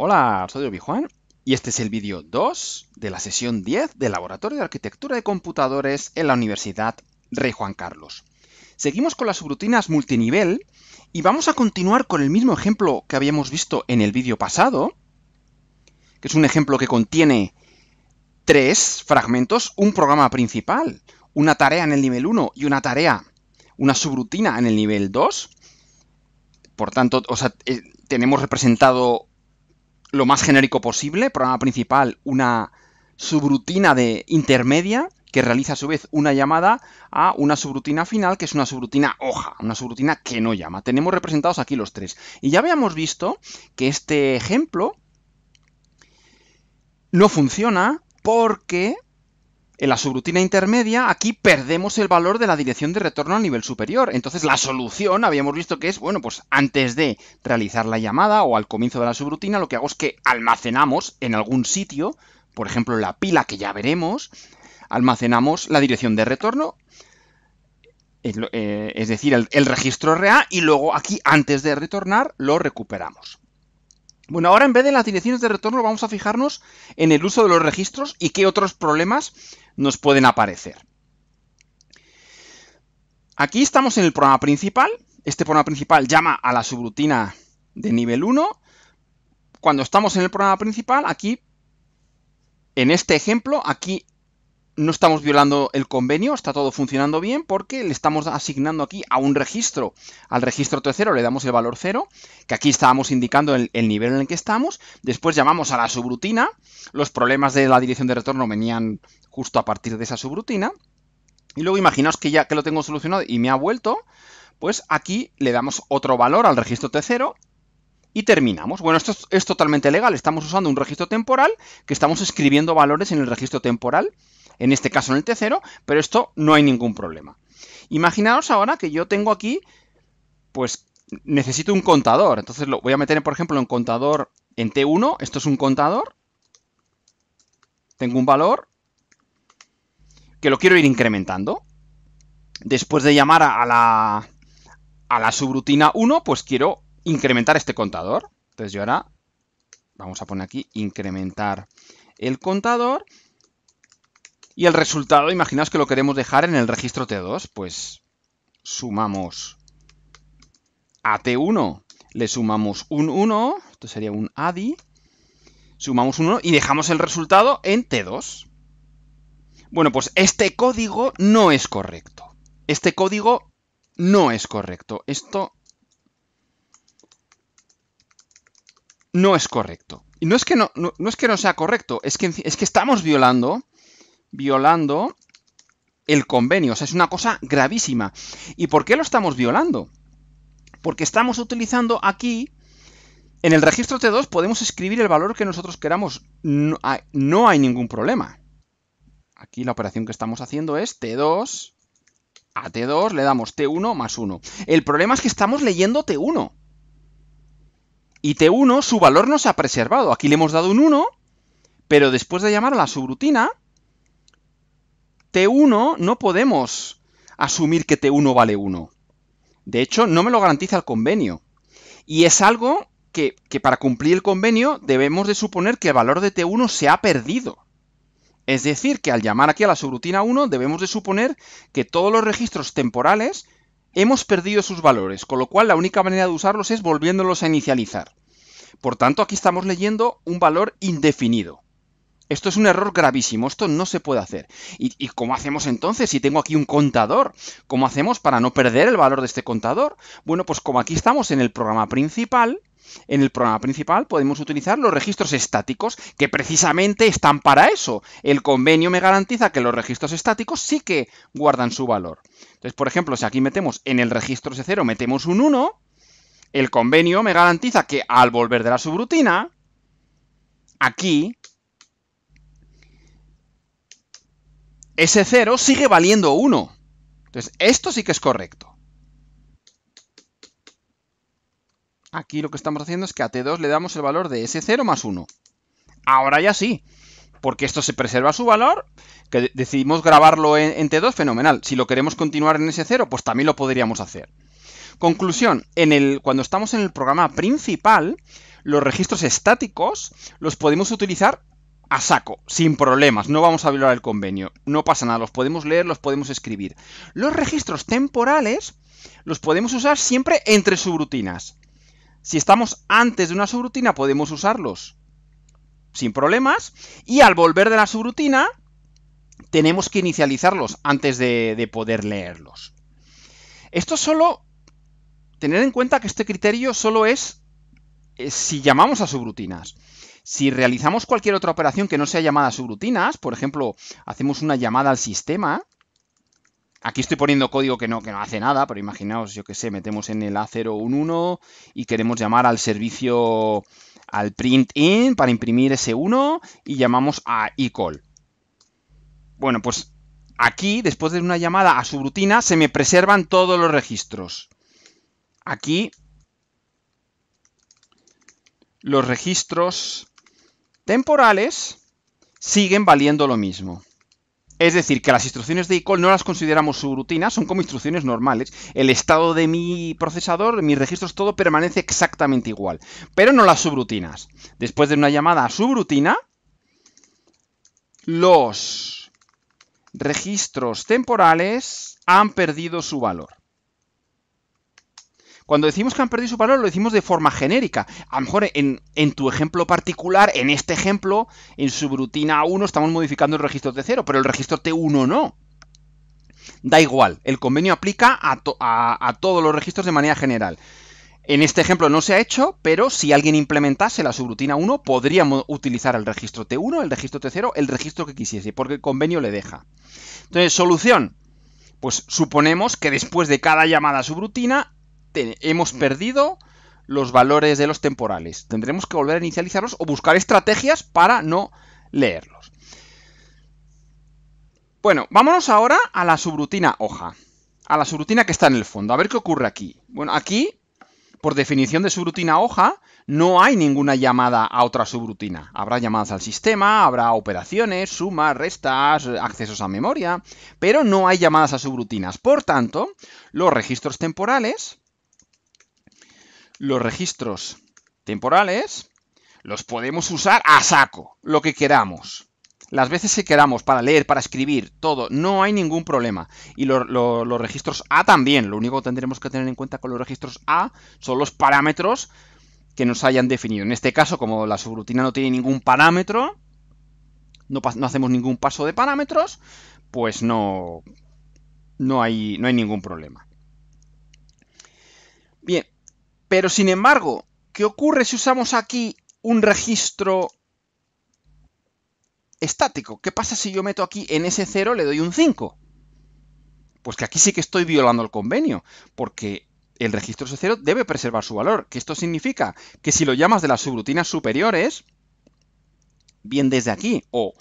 Hola, soy Obi-Juan y este es el vídeo 2 de la sesión 10 del Laboratorio de Arquitectura de Computadores en la Universidad Rey Juan Carlos. Seguimos con las subrutinas multinivel y vamos a continuar con el mismo ejemplo que habíamos visto en el vídeo pasado, que es un ejemplo que contiene tres fragmentos, un programa principal, una tarea en el nivel 1 y una tarea, una subrutina en el nivel 2. Por tanto, eh, tenemos representado lo más genérico posible, programa principal, una subrutina de intermedia que realiza a su vez una llamada a una subrutina final, que es una subrutina hoja, una subrutina que no llama. Tenemos representados aquí los tres. Y ya habíamos visto que este ejemplo no funciona porque en la subrutina intermedia, aquí perdemos el valor de la dirección de retorno a nivel superior. Entonces, la solución, habíamos visto que es, bueno, pues antes de realizar la llamada o al comienzo de la subrutina, lo que hago es que almacenamos en algún sitio, por ejemplo, la pila que ya veremos, almacenamos la dirección de retorno, eh, eh, es decir, el, el registro RA, y luego aquí, antes de retornar, lo recuperamos. Bueno, ahora en vez de las direcciones de retorno vamos a fijarnos en el uso de los registros y qué otros problemas nos pueden aparecer. Aquí estamos en el programa principal. Este programa principal llama a la subrutina de nivel 1. Cuando estamos en el programa principal, aquí, en este ejemplo, aquí no estamos violando el convenio, está todo funcionando bien porque le estamos asignando aquí a un registro, al registro T0, le damos el valor 0, que aquí estábamos indicando el, nivel en el que estamos, después llamamos a la subrutina, los problemas de la dirección de retorno venían justo a partir de esa subrutina, y luego imaginaos que ya que lo tengo solucionado y me ha vuelto, pues aquí le damos otro valor al registro T0 y terminamos. Bueno, esto es totalmente legal, estamos usando un registro temporal que estamos escribiendo valores en el registro temporal, en este caso en el T0, pero esto no hay ningún problema. Imaginaos ahora que yo tengo aquí, pues necesito un contador, entonces lo voy a meter, por ejemplo, en contador en T1, esto es un contador, tengo un valor que lo quiero ir incrementando. Después de llamar a la, a la subrutina 1, pues quiero incrementar este contador. Entonces yo ahora vamos a poner aquí incrementar el contador y el resultado, imaginaos que lo queremos dejar en el registro T2, pues sumamos a T1, le sumamos un 1, esto sería un ADI, sumamos un 1 y dejamos el resultado en T2. Bueno, pues este código no es correcto. Este código no es correcto. Esto no es correcto. Y no es que no, sea correcto, es que estamos violando violando el convenio. O sea, es una cosa gravísima. ¿Y por qué lo estamos violando? Porque estamos utilizando aquí, en el registro T2 podemos escribir el valor que nosotros queramos. No hay, ningún problema. Aquí la operación que estamos haciendo es T2 a T2 le damos T1 más 1. El problema es que estamos leyendo T1. Y T1, su valor no se ha preservado. Aquí le hemos dado un 1, pero después de llamar a la subrutina, T1 no podemos asumir que T1 vale 1. De hecho, no me lo garantiza el convenio. Y es algo que, para cumplir el convenio debemos de suponer que el valor de T1 se ha perdido. Es decir, que al llamar aquí a la subrutina 1 debemos de suponer que todos los registros temporales hemos perdido sus valores, con lo cual la única manera de usarlos es volviéndolos a inicializar. Por tanto, aquí estamos leyendo un valor indefinido. Esto es un error gravísimo, esto no se puede hacer. ¿Y, cómo hacemos entonces si tengo aquí un contador? ¿Cómo hacemos para no perder el valor de este contador? Bueno, pues como aquí estamos en el programa principal, en el programa principal podemos utilizar los registros estáticos, que precisamente están para eso. El convenio me garantiza que los registros estáticos sí que guardan su valor. Entonces, por ejemplo, si aquí metemos en el registro de 0 metemos un 1, el convenio me garantiza que al volver de la subrutina, aquí ese 0 sigue valiendo 1. Entonces, esto sí que es correcto. Aquí lo que estamos haciendo es que a T2 le damos el valor de S0 más 1. Ahora ya sí, porque esto se preserva su valor, que decidimos grabarlo en, T2, fenomenal. Si lo queremos continuar en S0, pues también lo podríamos hacer. Conclusión, en el, cuando estamos en el programa principal, los registros estáticos los podemos utilizar a saco, sin problemas, no vamos a violar el convenio, no pasa nada, los podemos leer, los podemos escribir. Los registros temporales los podemos usar siempre entre subrutinas. Si estamos antes de una subrutina podemos usarlos sin problemas y al volver de la subrutina tenemos que inicializarlos antes de, de poder leerlos. Esto solo, tener en cuenta que este criterio solo es eh, si llamamos a subrutinas. Si realizamos cualquier otra operación que no sea llamada a subrutinas, por ejemplo, hacemos una llamada al sistema, Aquí estoy poniendo código que no, que no hace nada, pero imaginaos, yo que sé, metemos en el A011 y queremos llamar al servicio, al print in, para imprimir ese 1 y llamamos a eCall. Bueno, pues aquí, después de una llamada a subrutina, se me preservan todos los registros. Aquí, los registros temporales siguen valiendo lo mismo. Es decir, que las instrucciones de iCall no las consideramos subrutinas, son como instrucciones normales. El estado de mi procesador, mis registros, todo permanece exactamente igual, pero no las subrutinas. Después de una llamada subrutina, los registros temporales han perdido su valor. Cuando decimos que han perdido su valor, lo decimos de forma genérica. A lo mejor en, tu ejemplo particular, en este ejemplo, en subrutina 1 estamos modificando el registro T0, pero el registro T1 no. Da igual, el convenio aplica a, todos los registros de manera general. En este ejemplo no se ha hecho, pero si alguien implementase la subrutina 1, podríamos utilizar el registro T1, el registro T0, el registro que quisiese, porque el convenio le deja. Entonces, solución. Pues suponemos que después de cada llamada a subrutina, hemos mm. perdido los valores de los temporales. Tendremos que volver a inicializarlos o buscar estrategias para no leerlos. Bueno, vámonos ahora a la subrutina hoja. A la subrutina que está en el fondo. A ver qué ocurre aquí. Bueno, aquí, por definición de subrutina hoja, no hay ninguna llamada a otra subrutina. Habrá llamadas al sistema, habrá operaciones, sumas, restas, accesos a memoria, pero no hay llamadas a subrutinas. Por tanto, los registros temporales los registros temporales los podemos usar a saco, lo que queramos. Las veces que queramos, para leer, para escribir, todo, no hay ningún problema. Y los registros A también, lo único que tendremos que tener en cuenta con los registros A son los parámetros que nos hayan definido. En este caso, como la subrutina no tiene ningún parámetro, no, no hacemos ningún paso de parámetros, pues no, no, hay, no hay ningún problema. Bien, pero sin embargo, ¿qué ocurre si usamos aquí un registro estático? ¿Qué pasa si yo meto aquí en ese 0 le doy un 5? Pues que aquí sí que estoy violando el convenio, porque el registro S0 debe preservar su valor. Que esto significa que si lo llamas de las subrutinas superiores, bien desde aquí o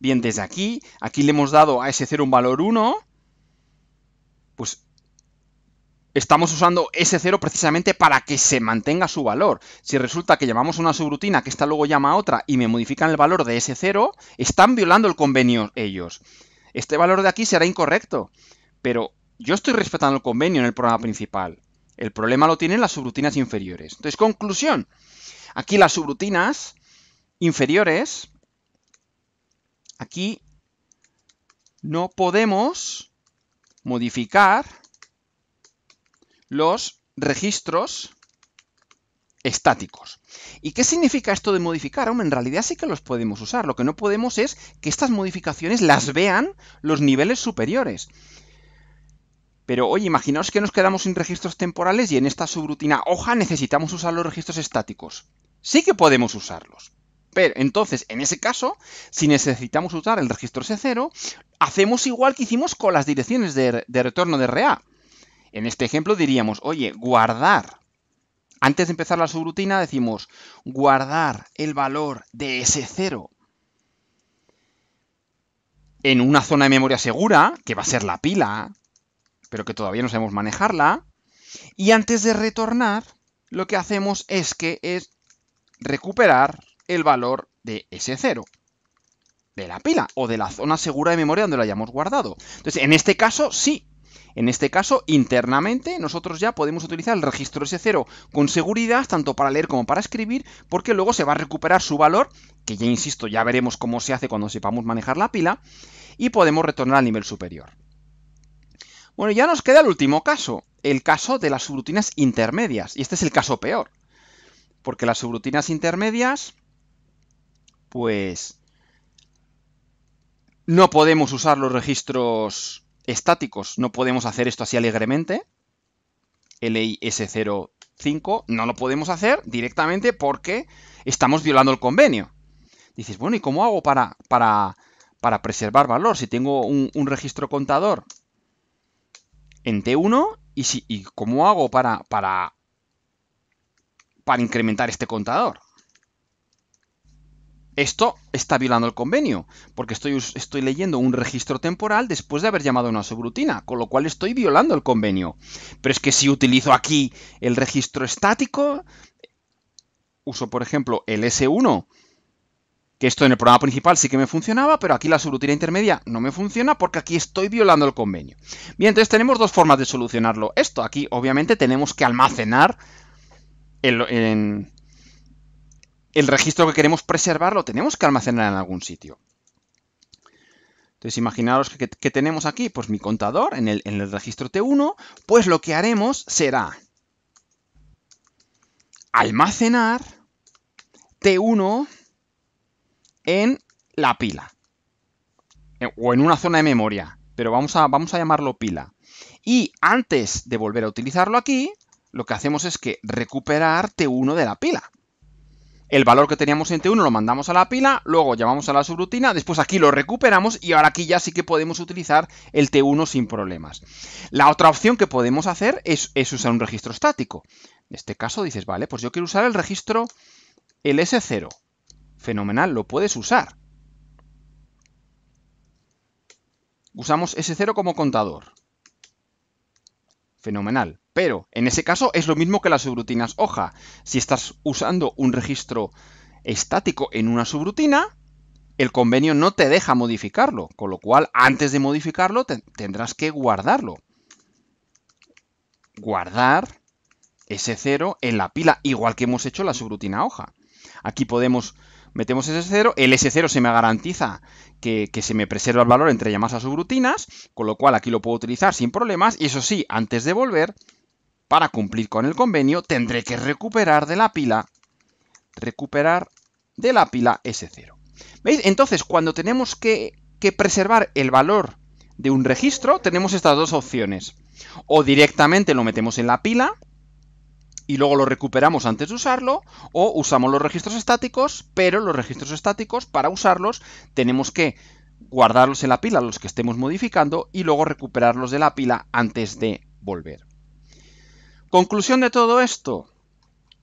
bien desde aquí, aquí le hemos dado a ese 0 un valor 1, pues estamos usando ese 0 precisamente para que se mantenga su valor. Si resulta que llamamos una subrutina que esta luego llama a otra y me modifican el valor de ese 0, están violando el convenio ellos. Este valor de aquí será incorrecto, pero yo estoy respetando el convenio en el programa principal. El problema lo tienen las subrutinas inferiores. Entonces, conclusión. Aquí las subrutinas inferiores, aquí no podemos modificar los registros estáticos. ¿Y qué significa esto de modificar? en realidad sí que los podemos usar. Lo que no podemos es que estas modificaciones las vean los niveles superiores. Pero oye, imaginaos que nos quedamos sin registros temporales y en esta subrutina hoja necesitamos usar los registros estáticos. Sí que podemos usarlos. Pero entonces, en ese caso, si necesitamos usar el registro S0, hacemos igual que hicimos con las direcciones de, de retorno de RA. En este ejemplo diríamos, oye, guardar. Antes de empezar la subrutina decimos, guardar el valor de ese cero en una zona de memoria segura, que va a ser la pila, pero que todavía no sabemos manejarla. Y antes de retornar, lo que hacemos es que es recuperar el valor de ese cero de la pila o de la zona segura de memoria donde lo hayamos guardado. Entonces, en este caso, sí, en este caso, internamente, nosotros ya podemos utilizar el registro S0 con seguridad, tanto para leer como para escribir, porque luego se va a recuperar su valor, que ya insisto, ya veremos cómo se hace cuando sepamos manejar la pila, y podemos retornar al nivel superior. Bueno, ya nos queda el último caso, el caso de las subrutinas intermedias, y este es el caso peor, porque las subrutinas intermedias, pues no podemos usar los registros estáticos no podemos hacer esto así alegremente. LIS05 no lo podemos hacer directamente porque estamos violando el convenio. Dices, bueno, ¿y cómo hago para, para, preservar valor? Si tengo un, un, registro contador en T1, ¿y, si, y cómo hago para, para, para incrementar este contador? Esto está violando el convenio, porque estoy, leyendo un registro temporal después de haber llamado a una subrutina, con lo cual estoy violando el convenio. Pero es que si utilizo aquí el registro estático, uso por ejemplo el S1, que esto en el programa principal sí que me funcionaba, pero aquí la subrutina intermedia no me funciona porque aquí estoy violando el convenio. Bien, entonces tenemos dos formas de solucionarlo. Esto aquí obviamente tenemos que almacenar el, en, el registro que queremos preservar lo tenemos que almacenar en algún sitio. Entonces, imaginaros que, tenemos aquí, pues mi contador en el, registro T1, pues lo que haremos será almacenar T1 en la pila eh, o en una zona de memoria, pero vamos a, vamos a llamarlo pila. Y antes de volver a utilizarlo aquí, lo que hacemos es que recuperar T1 de la pila el valor que teníamos en T1 lo mandamos a la pila, luego llamamos a la subrutina, después aquí lo recuperamos y ahora aquí ya sí que podemos utilizar el T1 sin problemas. La otra opción que podemos hacer es, usar un registro estático. En este caso dices, vale, pues yo quiero usar el registro el S0. Fenomenal, lo puedes usar. Usamos S0 como contador fenomenal. Pero en ese caso es lo mismo que las subrutinas hoja. Si estás usando un registro estático en una subrutina, el convenio no te deja modificarlo, con lo cual antes de modificarlo tendrás que guardarlo. Guardar ese cero en la pila, igual que hemos hecho la subrutina hoja. Aquí podemos metemos ese 0, el S0 se me garantiza que, se me preserva el valor entre llamadas a subrutinas, con lo cual aquí lo puedo utilizar sin problemas, y eso sí, antes de volver, para cumplir con el convenio, tendré que recuperar de la pila, recuperar de la pila S0. ¿Veis? Entonces, cuando tenemos que, que preservar el valor de un registro, tenemos estas dos opciones. O directamente lo metemos en la pila, y luego lo recuperamos antes de usarlo, o usamos los registros estáticos, pero los registros estáticos para usarlos tenemos que guardarlos en la pila los que estemos modificando y luego recuperarlos de la pila antes de volver. Conclusión de todo esto,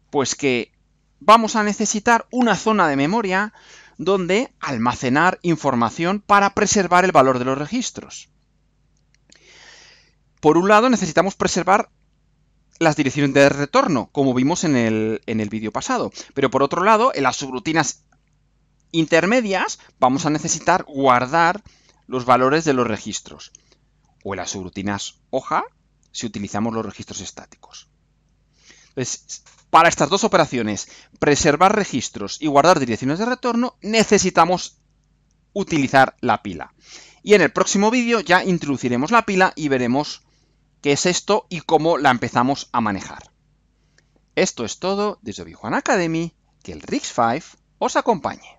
pues que vamos a necesitar una zona de memoria donde almacenar información para preservar el valor de los registros. Por un lado necesitamos preservar las direcciones de retorno, como vimos en el, vídeo pasado. Pero por otro lado, en las subrutinas intermedias vamos a necesitar guardar los valores de los registros. O en las subrutinas hoja, si utilizamos los registros estáticos. Entonces, para estas dos operaciones, preservar registros y guardar direcciones de retorno, necesitamos utilizar la pila. Y en el próximo vídeo ya introduciremos la pila y veremos qué es esto y cómo la empezamos a manejar. Esto es todo desde Obi Academy, que el rigs 5 os acompañe.